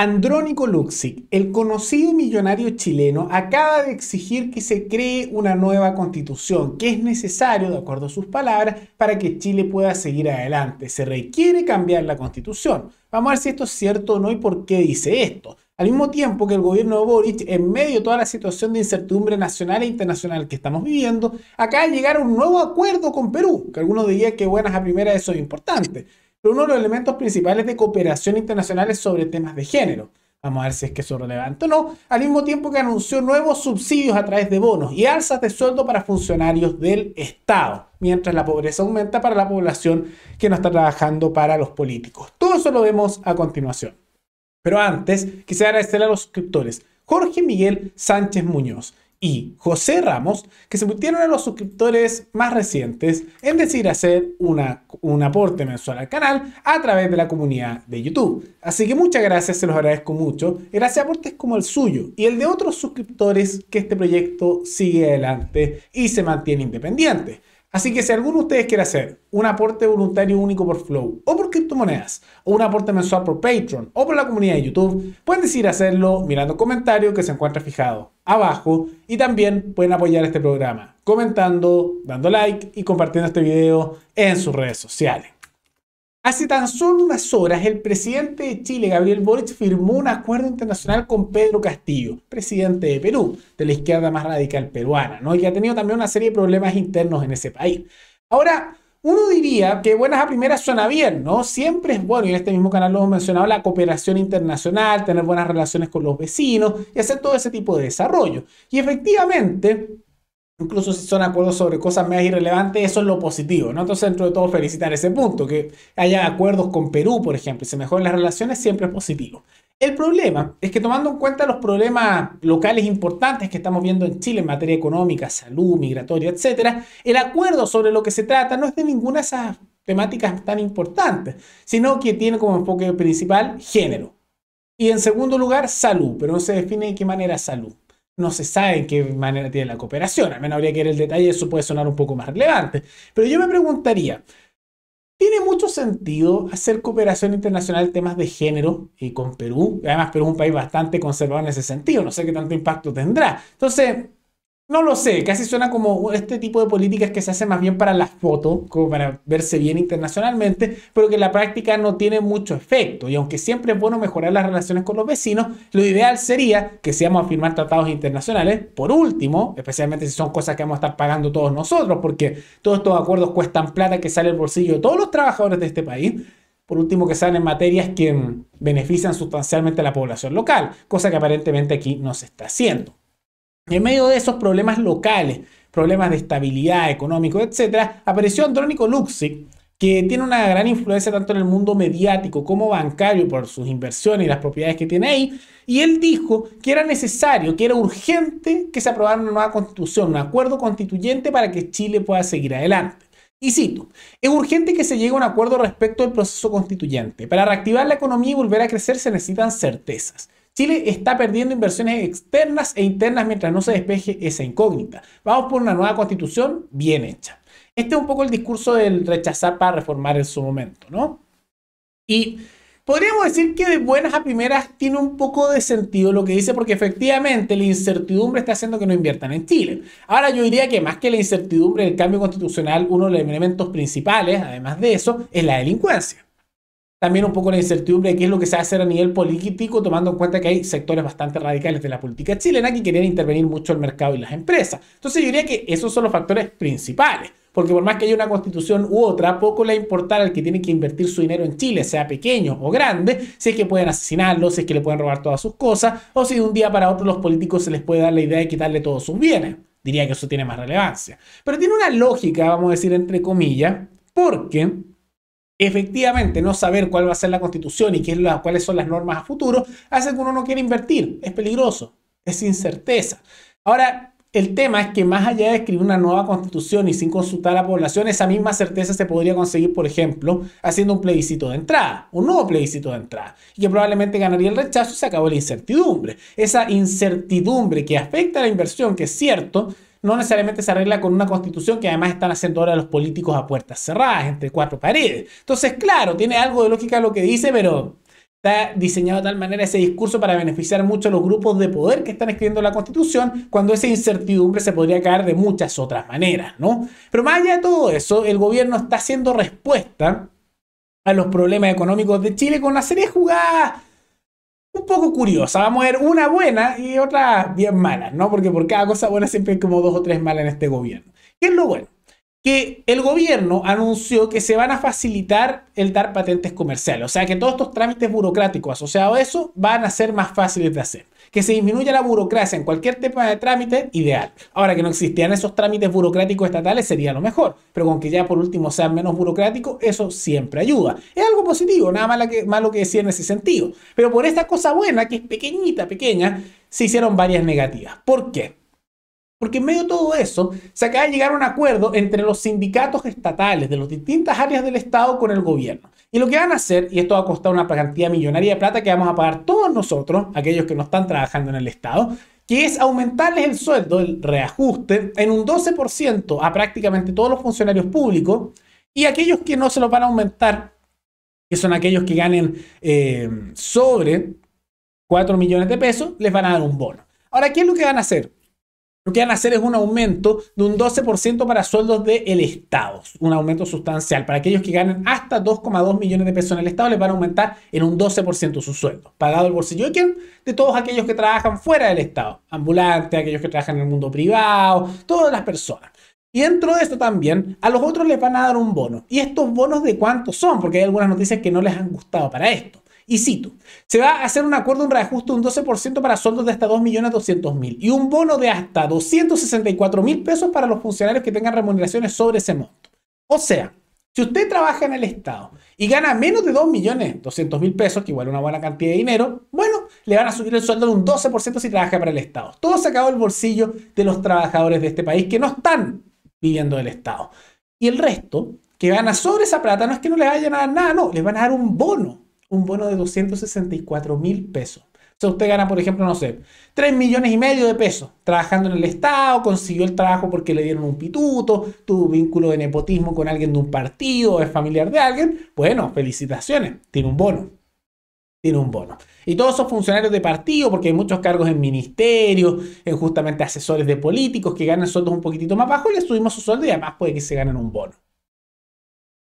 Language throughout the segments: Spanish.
Andrónico Luxic, el conocido millonario chileno, acaba de exigir que se cree una nueva constitución, que es necesario, de acuerdo a sus palabras, para que Chile pueda seguir adelante. Se requiere cambiar la constitución. Vamos a ver si esto es cierto o no y por qué dice esto. Al mismo tiempo que el gobierno de Boric, en medio de toda la situación de incertidumbre nacional e internacional que estamos viviendo, acaba de llegar a un nuevo acuerdo con Perú, que algunos dirían que buenas a primera eso es importante pero uno de los elementos principales de cooperación internacional es sobre temas de género. Vamos a ver si es que eso es relevante o no. Al mismo tiempo que anunció nuevos subsidios a través de bonos y alzas de sueldo para funcionarios del Estado, mientras la pobreza aumenta para la población que no está trabajando para los políticos. Todo eso lo vemos a continuación. Pero antes, quisiera agradecer a los suscriptores. Jorge Miguel Sánchez Muñoz, y José Ramos, que se metieron a los suscriptores más recientes en decidir hacer un aporte mensual al canal a través de la comunidad de YouTube. Así que muchas gracias, se los agradezco mucho. Gracias a aportes como el suyo y el de otros suscriptores que este proyecto sigue adelante y se mantiene independiente. Así que si alguno de ustedes quiere hacer un aporte voluntario único por Flow o por criptomonedas o un aporte mensual por Patreon o por la comunidad de YouTube, pueden decidir hacerlo mirando el comentario que se encuentra fijado abajo y también pueden apoyar este programa comentando, dando like y compartiendo este video en sus redes sociales. Hace tan solo unas horas, el presidente de Chile, Gabriel Boric, firmó un acuerdo internacional con Pedro Castillo, presidente de Perú, de la izquierda más radical peruana, ¿no? y que ha tenido también una serie de problemas internos en ese país. Ahora, uno diría que buenas a primeras suena bien, ¿no? Siempre es bueno, y en este mismo canal lo hemos mencionado, la cooperación internacional, tener buenas relaciones con los vecinos y hacer todo ese tipo de desarrollo. Y efectivamente, incluso si son acuerdos sobre cosas más irrelevantes, eso es lo positivo, ¿no? Entonces, dentro de todo, felicitar ese punto, que haya acuerdos con Perú, por ejemplo, y se mejoren las relaciones, siempre es positivo. El problema es que tomando en cuenta los problemas locales importantes que estamos viendo en Chile en materia económica, salud, migratoria, etc., el acuerdo sobre lo que se trata no es de ninguna de esas temáticas tan importantes, sino que tiene como enfoque principal género. Y en segundo lugar, salud, pero no se define de qué manera salud no se sabe en qué manera tiene la cooperación. Al menos habría que ver el detalle, eso puede sonar un poco más relevante. Pero yo me preguntaría, ¿tiene mucho sentido hacer cooperación internacional en temas de género y eh, con Perú? Además, Perú es un país bastante conservador en ese sentido, no sé qué tanto impacto tendrá. Entonces, no lo sé, casi suena como este tipo de políticas que se hacen más bien para la foto, como para verse bien internacionalmente, pero que en la práctica no tiene mucho efecto. Y aunque siempre es bueno mejorar las relaciones con los vecinos, lo ideal sería que seamos a firmar tratados internacionales, por último, especialmente si son cosas que vamos a estar pagando todos nosotros, porque todos estos acuerdos cuestan plata que sale el bolsillo de todos los trabajadores de este país. Por último, que sean en materias que benefician sustancialmente a la población local, cosa que aparentemente aquí no se está haciendo. En medio de esos problemas locales, problemas de estabilidad económico, etcétera, apareció Andrónico Luxic, que tiene una gran influencia tanto en el mundo mediático como bancario por sus inversiones y las propiedades que tiene ahí, y él dijo que era necesario, que era urgente que se aprobara una nueva constitución, un acuerdo constituyente para que Chile pueda seguir adelante. Y cito, es urgente que se llegue a un acuerdo respecto al proceso constituyente. Para reactivar la economía y volver a crecer se necesitan certezas. Chile está perdiendo inversiones externas e internas mientras no se despeje esa incógnita. Vamos por una nueva constitución bien hecha. Este es un poco el discurso del rechazar para reformar en su momento, ¿no? Y podríamos decir que de buenas a primeras tiene un poco de sentido lo que dice, porque efectivamente la incertidumbre está haciendo que no inviertan en Chile. Ahora yo diría que más que la incertidumbre del cambio constitucional, uno de los elementos principales, además de eso, es la delincuencia. También un poco la incertidumbre de qué es lo que se va a hacer a nivel político, tomando en cuenta que hay sectores bastante radicales de la política chilena que querían intervenir mucho el mercado y las empresas. Entonces yo diría que esos son los factores principales, porque por más que haya una constitución u otra, poco le importar al que tiene que invertir su dinero en Chile, sea pequeño o grande, si es que pueden asesinarlo, si es que le pueden robar todas sus cosas, o si de un día para otro los políticos se les puede dar la idea de quitarle todos sus bienes. Diría que eso tiene más relevancia. Pero tiene una lógica, vamos a decir, entre comillas, porque efectivamente no saber cuál va a ser la constitución y qué cuáles son las normas a futuro hace que uno no quiera invertir. Es peligroso, es incerteza. Ahora, el tema es que más allá de escribir una nueva constitución y sin consultar a la población, esa misma certeza se podría conseguir, por ejemplo, haciendo un plebiscito de entrada, un nuevo plebiscito de entrada, y que probablemente ganaría el rechazo y se acabó la incertidumbre. Esa incertidumbre que afecta a la inversión, que es cierto, no necesariamente se arregla con una constitución que además están haciendo ahora los políticos a puertas cerradas, entre cuatro paredes. Entonces, claro, tiene algo de lógica lo que dice, pero está diseñado de tal manera ese discurso para beneficiar mucho a los grupos de poder que están escribiendo la constitución, cuando esa incertidumbre se podría caer de muchas otras maneras, ¿no? Pero más allá de todo eso, el gobierno está haciendo respuesta a los problemas económicos de Chile con la serie jugada un poco curiosa. Vamos a ver una buena y otra bien mala, ¿no? Porque por cada cosa buena siempre hay como dos o tres malas en este gobierno. ¿Qué es lo bueno? que el gobierno anunció que se van a facilitar el dar patentes comerciales. O sea, que todos estos trámites burocráticos asociados a eso van a ser más fáciles de hacer. Que se disminuya la burocracia en cualquier tema de trámite, ideal. Ahora, que no existían esos trámites burocráticos estatales sería lo mejor. Pero con que ya por último sean menos burocráticos, eso siempre ayuda. Es algo positivo, nada malo que, malo que decir en ese sentido. Pero por esta cosa buena, que es pequeñita, pequeña, se hicieron varias negativas. ¿Por qué? Porque en medio de todo eso, se acaba de llegar a un acuerdo entre los sindicatos estatales de las distintas áreas del Estado con el gobierno. Y lo que van a hacer, y esto va a costar una cantidad millonaria de plata que vamos a pagar todos nosotros, aquellos que no están trabajando en el Estado, que es aumentarles el sueldo, el reajuste, en un 12% a prácticamente todos los funcionarios públicos y aquellos que no se lo van a aumentar, que son aquellos que ganen eh, sobre 4 millones de pesos, les van a dar un bono. Ahora, ¿qué es lo que van a hacer? Lo que van a hacer es un aumento de un 12% para sueldos del Estado, un aumento sustancial. Para aquellos que ganan hasta 2,2 millones de pesos en el Estado, les van a aumentar en un 12% su sueldo pagado el bolsillo de quién? De todos aquellos que trabajan fuera del Estado, ambulantes, aquellos que trabajan en el mundo privado, todas las personas. Y dentro de esto también, a los otros les van a dar un bono. ¿Y estos bonos de cuántos son? Porque hay algunas noticias que no les han gustado para esto. Y cito, se va a hacer un acuerdo, un reajuste de un 12% para sueldos de hasta 2.200.000 y un bono de hasta 264.000 pesos para los funcionarios que tengan remuneraciones sobre ese monto. O sea, si usted trabaja en el Estado y gana menos de 2.200.000 pesos, que igual es una buena cantidad de dinero, bueno, le van a subir el sueldo de un 12% si trabaja para el Estado. Todo se acaba el bolsillo de los trabajadores de este país que no están viviendo del Estado. Y el resto, que gana sobre esa plata, no es que no les vayan a dar nada, no, les van a dar un bono un bono de 264 mil pesos. O sea, usted gana, por ejemplo, no sé, 3 millones y medio de pesos trabajando en el Estado, consiguió el trabajo porque le dieron un pituto, tuvo vínculo de nepotismo con alguien de un partido, es familiar de alguien. Bueno, felicitaciones, tiene un bono. Tiene un bono. Y todos esos funcionarios de partido, porque hay muchos cargos en ministerios, en justamente asesores de políticos que ganan sueldos un poquitito más bajos, Le subimos su sueldo y además puede que se ganen un bono.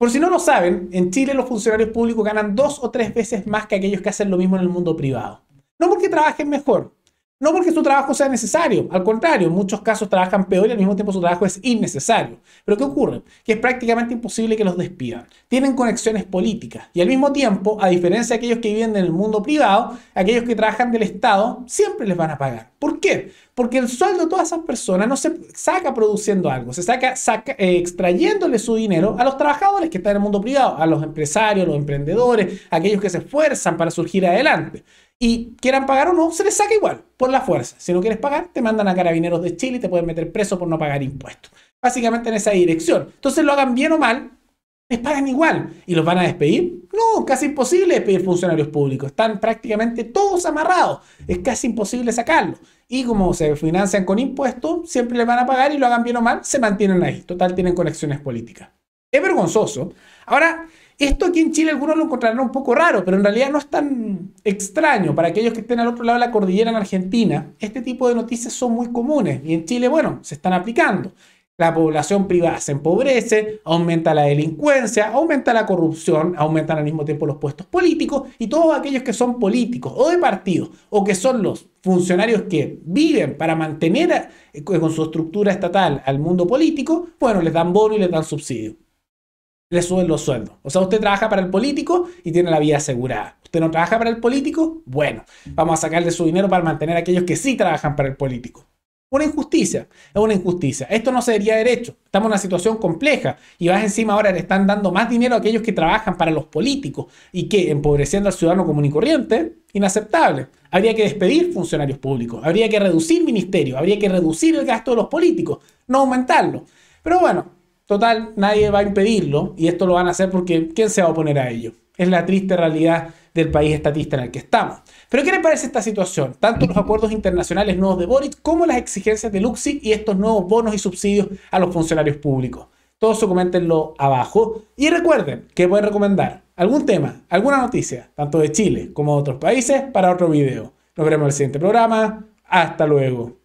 Por si no lo saben, en Chile los funcionarios públicos ganan dos o tres veces más que aquellos que hacen lo mismo en el mundo privado. No porque trabajen mejor, no porque su trabajo sea necesario, al contrario, en muchos casos trabajan peor y al mismo tiempo su trabajo es innecesario. Pero ¿qué ocurre? Que es prácticamente imposible que los despidan. Tienen conexiones políticas y al mismo tiempo, a diferencia de aquellos que viven en el mundo privado, aquellos que trabajan del Estado siempre les van a pagar. ¿Por qué? Porque el sueldo de todas esas personas no se saca produciendo algo, se saca, eh, extrayéndole su dinero a los trabajadores que están en el mundo privado, a los empresarios, los emprendedores, aquellos que se esfuerzan para surgir adelante y quieran pagar o no, se les saca igual, por la fuerza. Si no quieres pagar, te mandan a carabineros de Chile y te pueden meter preso por no pagar impuestos. Básicamente en esa dirección. Entonces lo hagan bien o mal, les pagan igual. ¿Y los van a despedir? No, casi imposible despedir funcionarios públicos. Están prácticamente todos amarrados. Es casi imposible sacarlos. Y como se financian con impuestos, siempre les van a pagar y lo hagan bien o mal, se mantienen ahí. Total, tienen conexiones políticas es vergonzoso. Ahora, esto aquí en Chile algunos lo encontrarán un poco raro, pero en realidad no es tan extraño para aquellos que estén al otro lado de la cordillera en Argentina. Este tipo de noticias son muy comunes y en Chile, bueno, se están aplicando. La población privada se empobrece, aumenta la delincuencia, aumenta la corrupción, aumentan al mismo tiempo los puestos políticos y todos aquellos que son políticos o de partidos o que son los funcionarios que viven para mantener eh, con su estructura estatal al mundo político, bueno, les dan bono y les dan subsidio le suben los sueldos. O sea, usted trabaja para el político y tiene la vida asegurada. Usted no trabaja para el político, bueno, vamos a sacarle su dinero para mantener a aquellos que sí trabajan para el político. Una injusticia, es una injusticia. Esto no sería derecho. Estamos en una situación compleja y vas encima ahora le están dando más dinero a aquellos que trabajan para los políticos y que empobreciendo al ciudadano común y corriente, inaceptable. Habría que despedir funcionarios públicos, habría que reducir ministerios, habría que reducir el gasto de los políticos, no aumentarlo. Pero bueno, Total, nadie va a impedirlo y esto lo van a hacer porque ¿quién se va a oponer a ello? Es la triste realidad del país estatista en el que estamos. Pero ¿qué les parece esta situación? Tanto los acuerdos internacionales nuevos de Boric como las exigencias de Luxi y estos nuevos bonos y subsidios a los funcionarios públicos. Todo eso coméntenlo abajo. Y recuerden que pueden recomendar algún tema, alguna noticia, tanto de Chile como de otros países, para otro video. Nos veremos en el siguiente programa. Hasta luego.